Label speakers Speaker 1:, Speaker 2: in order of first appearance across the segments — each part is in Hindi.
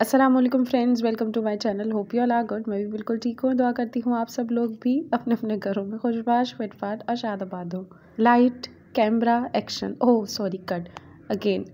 Speaker 1: Aslam friends welcome to my channel hope you all are good मैं भी बिल्कुल ठीक हूँ दुआ करती हूँ आप सब लोग भी अपने अपने घरों में खुशबाश फिटफाट और शादाबाद हो light camera action oh sorry cut again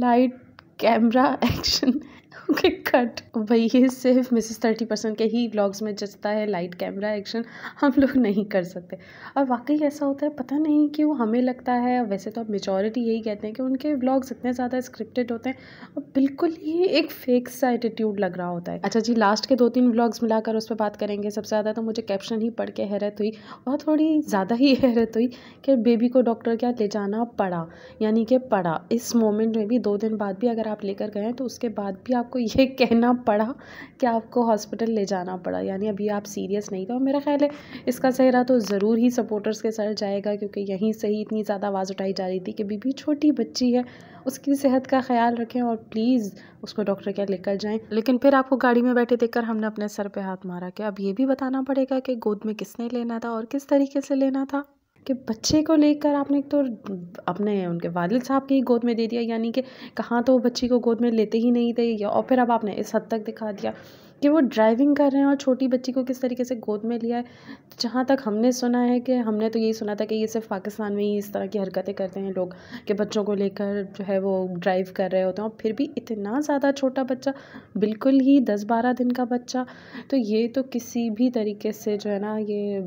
Speaker 1: light camera action okay cut भाई ये सिर्फ मिसेस थर्टी परसेंट के ही ब्लॉग्स में जचता है लाइट कैमरा एक्शन हम लोग नहीं कर सकते और वाकई ऐसा होता है पता नहीं क्यों हमें लगता है वैसे तो अब मेजॉरिटी यही कहते हैं कि उनके ब्लॉग्स इतने ज़्यादा स्क्रिप्टेड होते हैं और बिल्कुल ही एक फेक सा एटीट्यूड लग रहा होता है अच्छा जी लास्ट के दो तीन ब्लॉग्स मिलाकर उस पर बात करेंगे सबसे ज़्यादा तो मुझे कैप्शन ही पढ़ के हैरत हुई और थोड़ी ज़्यादा ही हैरत हुई कि बेबी को डॉक्टर क्या ले जाना पड़ा यानी कि पड़ा इस मोमेंट में भी दो दिन बाद भी अगर आप लेकर गए तो उसके बाद भी आप आपको ये कहना पड़ा कि आपको हॉस्पिटल ले जाना पड़ा यानी अभी आप सीरियस नहीं थे और मेरा ख्याल है इसका सहरा तो ज़रूर ही सपोर्टर्स के साथ जाएगा क्योंकि यहीं से ही इतनी ज़्यादा आवाज़ उठाई जा रही थी कि बीबी छोटी बच्ची है उसकी सेहत का ख्याल रखें और प्लीज़ उसको डॉक्टर के लेकर जाएं लेकिन फिर आपको गाड़ी में बैठे देखकर हमने अपने सर पे हाथ मारा कि अब ये भी बताना पड़ेगा कि गोद में किसने लेना था और किस तरीके से लेना था कि बच्चे को लेकर आपने तो अपने उनके वालिद साहब की गोद में दे दिया यानी कि कहाँ तो वो बच्ची को गोद में लेते ही नहीं थे और फिर अब आपने इस हद तक दिखा दिया कि वो ड्राइविंग कर रहे हैं और छोटी बच्ची को किस तरीके से गोद में लिया है तो जहाँ तक हमने सुना है कि हमने तो यही सुना था कि ये सिर्फ पाकिस्तान में ही इस तरह की हरकतें करते हैं लोग कि बच्चों को लेकर जो है वो ड्राइव कर रहे होते हैं और फिर भी इतना ज़्यादा छोटा बच्चा बिल्कुल ही दस बारह दिन का बच्चा तो ये तो किसी भी तरीके से जो है ना ये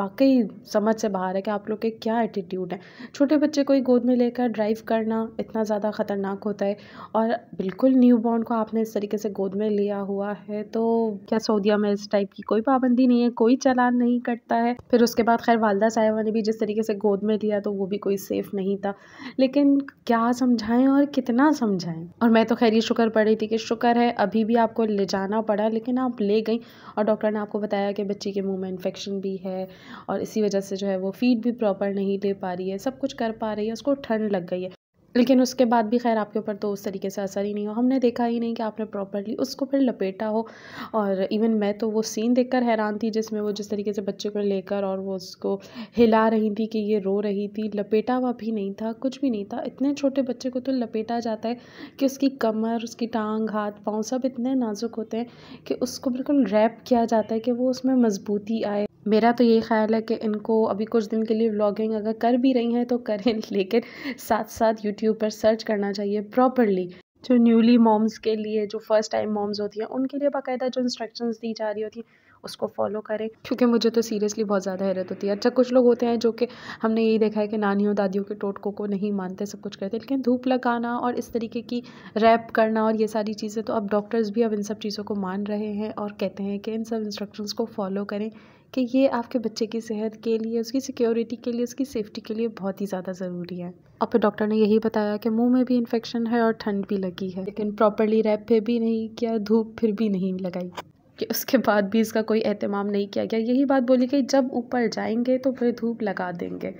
Speaker 1: वाकई समझ से बाहर है कि आप लोग के क्या एटीट्यूड है छोटे बच्चे को ही गोद में लेकर ड्राइव करना इतना ज़्यादा ख़तरनाक होता है और बिल्कुल न्यू बॉर्न को आपने इस तरीके से गोद में लिया हुआ है तो तो क्या सऊदीया में इस टाइप की कोई पाबंदी नहीं है कोई चलान नहीं कटता है फिर उसके बाद खैर वालदा साहिबा ने भी जिस तरीके से गोद में लिया तो वो भी कोई सेफ़ नहीं था लेकिन क्या समझाएं और कितना समझाएं और मैं तो खैर ये शुक्र पड़ी थी कि शुक्र है अभी भी आपको ले जाना पड़ा लेकिन आप ले गई और डॉक्टर ने आपको बताया कि बच्ची के मुँह में इन्फेक्शन भी है और इसी वजह से जो है वो फीड भी प्रॉपर नहीं ले पा रही है सब कुछ कर पा रही है उसको ठंड लग गई है लेकिन उसके बाद भी खैर आपके ऊपर तो उस तरीके से असर ही नहीं हो हमने देखा ही नहीं कि आपने प्रॉपरली उसको फिर लपेटा हो और इवन मैं तो वो सीन देखकर हैरान थी जिसमें वो जिस तरीके से बच्चे को लेकर और वो उसको हिला रही थी कि ये रो रही थी लपेटा हुआ भी नहीं था कुछ भी नहीं था इतने छोटे बच्चे को तो लपेटा जाता है कि उसकी कमर उसकी टांग हाथ पाँव सब इतने नाजुक होते हैं कि उसको बिल्कुल रैप किया जाता है कि वो उसमें मजबूती आए मेरा तो ये ख्याल है कि इनको अभी कुछ दिन के लिए व्लॉगिंग अगर कर भी रही हैं तो करें लेकिन साथ साथ यूट्यूब पर सर्च करना चाहिए प्रॉपरली जो न्यूली मॉम्स के लिए जो फर्स्ट टाइम मॉम्स होती हैं उनके लिए बाकायदा जो इंस्ट्रक्शंस दी जा रही होती हैं उसको फॉलो करें क्योंकि मुझे तो सीरियसली बहुत ज़्यादा हैरत होती है अच्छा कुछ लोग होते हैं जो कि हमने यही देखा है कि नानियों दादियों के टोटकों को नहीं मानते सब कुछ करते लेकिन धूप लगाना और इस तरीके की रैप करना और ये सारी चीज़ें तो अब डॉक्टर्स भी अब इन सब चीज़ों को मान रहे हैं और कहते हैं कि इन सब इंस्ट्रक्शंस को फॉलो करें कि ये आपके बच्चे की सेहत के लिए उसकी सिक्योरिटी के लिए उसकी सेफ्टी के लिए बहुत ही ज़्यादा ज़रूरी है और फिर डॉक्टर ने यही बताया कि मुंह में भी इन्फेक्शन है और ठंड भी लगी है लेकिन प्रॉपरली रैप पे भी नहीं किया धूप फिर भी नहीं लगाई कि उसके बाद भी इसका कोई अहतमाम नहीं किया गया यही बात बोली गई जब ऊपर जाएंगे तो फिर धूप लगा देंगे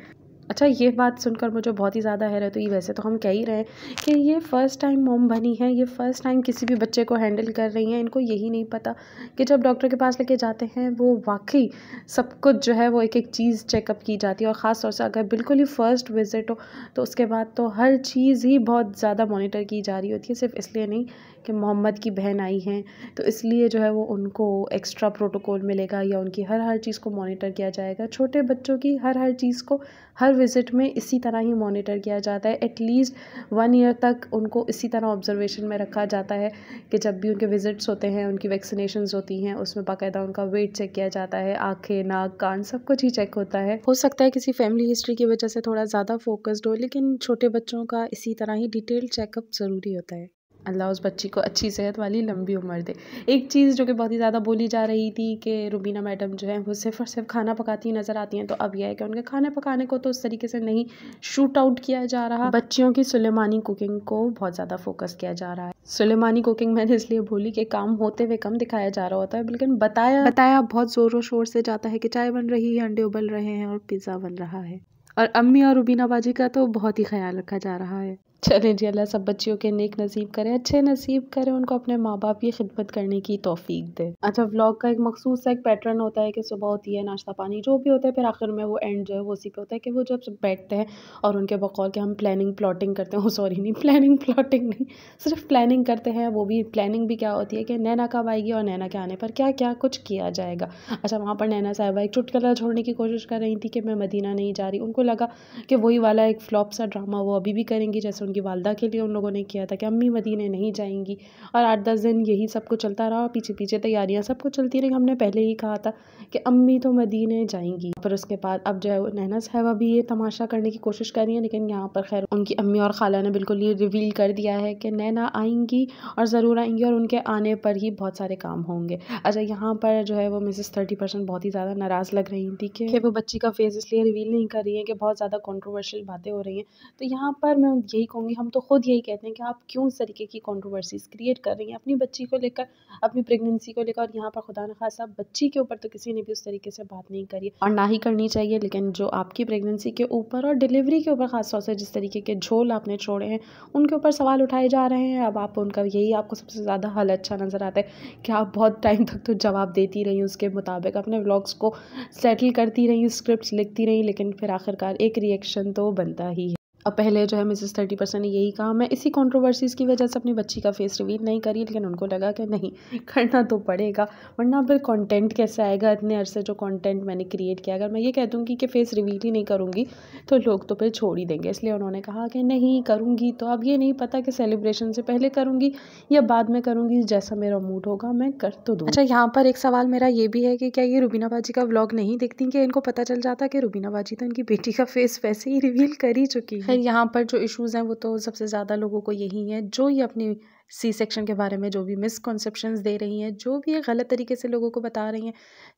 Speaker 1: अच्छा ये बात सुनकर मुझे बहुत ही ज़्यादा हैरत तो हुई वैसे तो हम कह ही रहे हैं कि ये फ़र्स्ट टाइम मोम बनी है ये फ़र्स्ट टाइम किसी भी बच्चे को हैंडल कर रही हैं इनको यही नहीं पता कि जब डॉक्टर के पास लेके जाते हैं वो वाकई सब कुछ जो है वो एक एक चीज़ चेकअप की जाती है और ख़ास तौर से अगर बिल्कुल ही फ़र्स्ट विज़िट हो तो उसके बाद तो हर चीज़ ही बहुत ज़्यादा मोनिटर की जा रही होती है सिर्फ इसलिए नहीं कि मोहम्मद की बहन आई हैं तो इसलिए जो है वो उनको एक्स्ट्रा प्रोटोकॉल मिलेगा या उनकी हर हर चीज़ को मोनिटर किया जाएगा छोटे बच्चों की हर हर चीज़ को हर हर विज़िट में इसी तरह ही मॉनिटर किया जाता है एटलीस्ट वन ईयर तक उनको इसी तरह ऑब्जर्वेशन में रखा जाता है कि जब भी उनके विज़िट्स होते हैं उनकी वैक्सीनेशन होती हैं उसमें बाकायदा उनका वेट चेक किया जाता है आँखें नाक कान सब कुछ ही चेक होता है हो सकता है किसी फैमिली हिस्ट्री की वजह से थोड़ा ज़्यादा फोकस्ड हो लेकिन छोटे बच्चों का इसी तरह ही डिटेल चेकअप ज़रूरी होता है अल्लाह उस बच्ची को अच्छी सेहत वाली लंबी उम्र दे एक चीज़ जो कि बहुत ही ज़्यादा बोली जा रही थी कि रुबीना मैडम जो है वो सिर्फ और सिर्फ खाना पकाती हैं नज़र आती हैं तो अब यह है कि उनके खाने पकाने को तो उस तरीके से नहीं शूट आउट किया जा रहा बच्चियों की सुलेमानी कुकिंग को बहुत ज़्यादा फोकस किया जा रहा है सुलेमानी कुकिंग मैंने इसलिए बोली कि काम होते हुए कम दिखाया जा रहा होता है बल्कि बताया बताया बहुत ज़ोरों शोर से जाता है कि चाय बन रही है अंडे उबल रहे हैं और पिज़्ज़ा बन रहा है और अम्मी और रुबीना बाजी का तो बहुत ही ख्याल रखा जा रहा है चले जी अल्लाह सब बच्चियों के नेक नसीब करें अच्छे नसीब करें उनको अपने माँ बाप की खिदमत करने की तोफ़ी दे अच्छा व्लॉग का एक मखसूस सा एक पैटर्न होता है कि सुबह होती है नाश्ता पानी जो भी होता है फिर आखिर में वो एंड जो है वो उसी पे होता है कि वो जब बैठते हैं और उनके बकौल के हम प्लानिंग प्लॉटिंग करते हैं सॉरी नहीं प्लानिंग प्लॉटिंग नहीं सिर्फ प्लानिंग करते हैं वो भी प्लानिंग भी क्या होती है कि नैना कब आएगी और नैना के आने पर क्या क्या कुछ किया जाएगा अच्छा वहाँ पर नैना साहिबा एक चुटकला छोड़ने की कोशिश कर रही थी कि मैं मदीना नहीं जा रही उनको लगा कि वही वाला एक फ्लॉप सा ड्रामा वो अभी भी करेंगी जैसे उनकी वालदा के लिए उन लोगों ने किया था कि अम्मी मदीने नहीं जाएंगी और आठ दस दिन यही सब कुछ चलता रहा और पीछे पीछे तैयारियाँ सब कुछ चलती रही हमने पहले ही कहा था कि अम्मी तो मदीने जाएंगी पर उसके बाद अब जो है नैना साहबा भी ये तमाशा करने की कोशिश कर रही है लेकिन यहाँ पर खैर उनकी अम्मी और खाला ने बिल्कुल ये रिवील कर दिया है कि नैना आएंगी और ज़रूर आएंगी और उनके आने पर ही बहुत सारे काम होंगे अच्छा यहाँ पर जो है वो मिसेस थर्टी परसेंट बहुत ही ज़्यादा नाराज़ लग रही थी कि वो बच्ची का फेस इसलिए रिवील नहीं कर रही है कि बहुत ज़्यादा कॉन्ट्रोवर्शियल बातें हो रही हैं तो यहाँ पर मैं यही कहूँगी होंगी हम तो खुद यही कहते हैं कि आप क्यों इस तरीके की कॉन्ट्रोवर्सीज क्रिएट कर रही हैं अपनी बच्ची को लेकर अपनी प्रेगनेंसी को लेकर और यहाँ पर खुदा न खासा बच्ची के ऊपर तो किसी ने भी उस तरीके से बात नहीं करी और ना ही करनी चाहिए लेकिन जो आपकी प्रेगनेंसी के ऊपर और डिलीवरी के ऊपर ख़ासतौर से जिस तरीके के झोल आपने छोड़े हैं उनके ऊपर सवाल उठाए जा रहे हैं अब आप उनका यही आपको सबसे ज़्यादा हल अच्छा नज़र आता है कि आप बहुत टाइम तक तो जवाब देती रही उसके मुताबिक अपने ब्लॉग्स को सेटल करती रही स्क्रिप्ट लिखती रहीं लेकिन फिर आखिरकार एक रिएक्शन तो बनता ही है अब पहले जो है मिसेस थर्टी परसेंट ने यही कहा मैं इसी कंट्रोवर्सीज़ की वजह से अपनी बच्ची का फेस रिवील नहीं करी लेकिन उनको लगा कि नहीं करना तो पड़ेगा वरना फिर कंटेंट कैसे आएगा इतने अरसे जो कंटेंट मैंने क्रिएट किया अगर मैं ये कह दूँगी कि फेस रिवील ही नहीं करूँगी तो लोग तो फिर छोड़ ही देंगे इसलिए उन्होंने कहा कि नहीं करूँगी तो अब ये नहीं पता कि सेलिब्रेशन से पहले करूँगी या बाद में करूँगी जैसा मेरा मूड होगा मैं कर तो दूँ अच्छा यहाँ पर एक सवाल मेरा ये भी है कि क्या ये रुबीना बाजी का व्लॉग नहीं देखती कि इनको पता चल जाता कि रूबीनाबाजी बाजी तो इनकी बेटी का फेस वैसे ही रिवील कर ही चुकी है खैर यहाँ पर जो इश्यूज़ हैं वो तो सबसे ज़्यादा लोगों को यही हैं जो ये अपनी सी सेक्शन के बारे में जो भी मिसकॉन्सेप्शंस दे रही हैं जो भी गलत तरीके से लोगों को बता रही हैं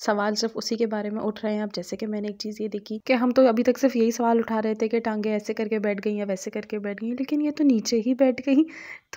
Speaker 1: सवाल सिर्फ उसी के बारे में उठ रहे हैं अब जैसे कि मैंने एक चीज़ ये देखी कि हम तो अभी तक सिर्फ यही सवाल उठा रहे थे कि टांगे ऐसे करके बैठ गई या वैसे करके बैठ गई लेकिन ये तो नीचे ही बैठ गई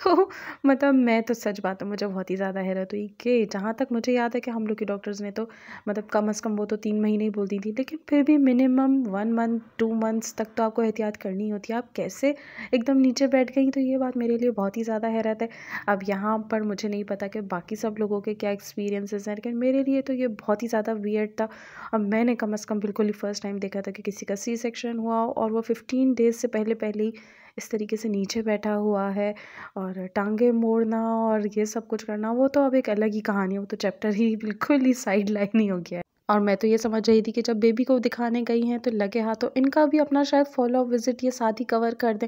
Speaker 1: तो मतलब मैं तो सच बात हूँ मुझे बहुत ही ज़्यादा हैरत हुई कि जहाँ तक मुझे याद है कि हम लोग के डॉक्टर्स ने तो मतलब कम अज़ कम वो तो तीन महीने ही बोलती थी लेकिन फिर भी minimum one month two months तक तो आपको एहतियात करनी होती है आप कैसे एकदम नीचे बैठ गई तो ये बात मेरे लिए बहुत ही ज़्यादा हैरत है अब यहाँ पर मुझे नहीं पता कि बाकी सब लोगों के क्या एक्सपीरियंसेस हैं लेकिन मेरे लिए तो ये बहुत ही ज़्यादा वियर्ड था अब मैंने कम अज़ कम बिल्कुल ही फ़र्स्ट टाइम देखा था कि किसी का सी सेक्शन हुआ और वो फिफ्टीन डेज से पहले पहले ही इस तरीके से नीचे बैठा हुआ है और टांगे मोड़ना और ये सब कुछ करना वो तो अब एक अलग ही कहानी है वो तो चैप्टर ही बिल्कुल ही साइड लाइन ही हो गया है और मैं तो ये समझ रही थी कि जब बेबी को दिखाने गई हैं तो लगे हाथ तो इनका भी अपना शायद फॉलो अप विज़िट ये साथ ही कवर कर दें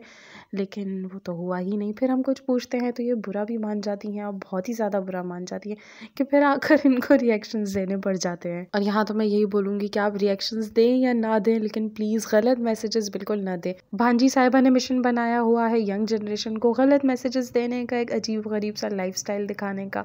Speaker 1: लेकिन वो तो हुआ ही नहीं फिर हम कुछ पूछते हैं तो ये बुरा भी मान जाती हैं और बहुत ही ज़्यादा बुरा मान जाती है कि फिर आकर इनको रिएक्शंस देने पड़ जाते हैं और यहाँ तो मैं यही बोलूँगी कि आप रिएक्शन दें या ना दें लेकिन प्लीज़ गलत मैसेजेस बिल्कुल ना दें भांजी साहिबा ने मिशन बनाया हुआ है यंग जनरेशन को गलत मैसेजेस देने का एक अजीब गरीब सा लाइफ दिखाने का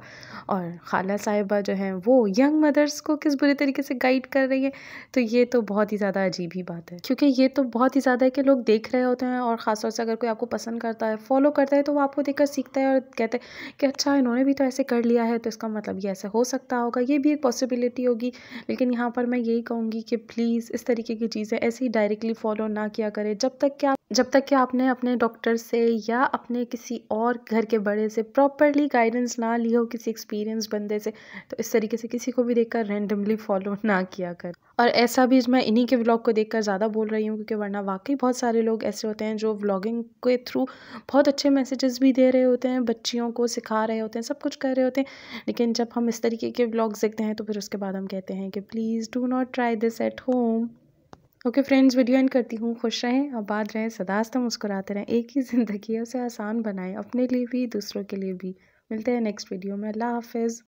Speaker 1: और खाला साहिबा जो है वो यंग मदर्स को किस बुरे तरीके उसे गाइड कर रही है तो ये तो बहुत ही ज़्यादा अजीब ही बात है क्योंकि ये तो बहुत ही ज़्यादा है कि लोग देख रहे होते हैं और ख़ासतौर से अगर कोई आपको पसंद करता है फॉलो करता है तो वो आपको देखकर सीखता है और कहते हैं कि अच्छा इन्होंने भी तो ऐसे कर लिया है तो इसका मतलब ये ऐसे हो सकता होगा ये भी एक पॉसिबिलिटी होगी लेकिन यहाँ पर मैं यही कहूँगी कि प्लीज़ इस तरीके की चीज़ें ऐसे ही डायरेक्टली फॉलो ना किया करें जब तक कि आप जब तक कि आपने अपने डॉक्टर से या अपने किसी और घर के बड़े से प्रॉपरली गाइडेंस ना ली हो किसी एक्सपीरियंस बंदे से तो इस तरीके से किसी को भी देखकर रैंडमली फॉलो ना किया कर और ऐसा भी मैं इन्हीं के व्लॉग को देखकर ज़्यादा बोल रही हूँ क्योंकि वरना वाकई बहुत सारे लोग ऐसे होते हैं जो व्लॉगिंग के थ्रू बहुत अच्छे मैसेजेस भी दे रहे होते हैं बच्चियों को सिखा रहे होते हैं सब कुछ कर रहे होते हैं लेकिन जब हम इस तरीके के व्लॉग्स देखते हैं तो फिर उसके बाद हम कहते हैं कि please do not try this at home okay friends video end करती हूँ खुश रहें आबाद रहें सदास्तम मुस्कुराते रहें एक ही ज़िंदगी है उसे आसान बनाएं अपने लिए भी दूसरों के लिए भी मिलते हैं नेक्स्ट वीडियो में अल्लाह हाफिज़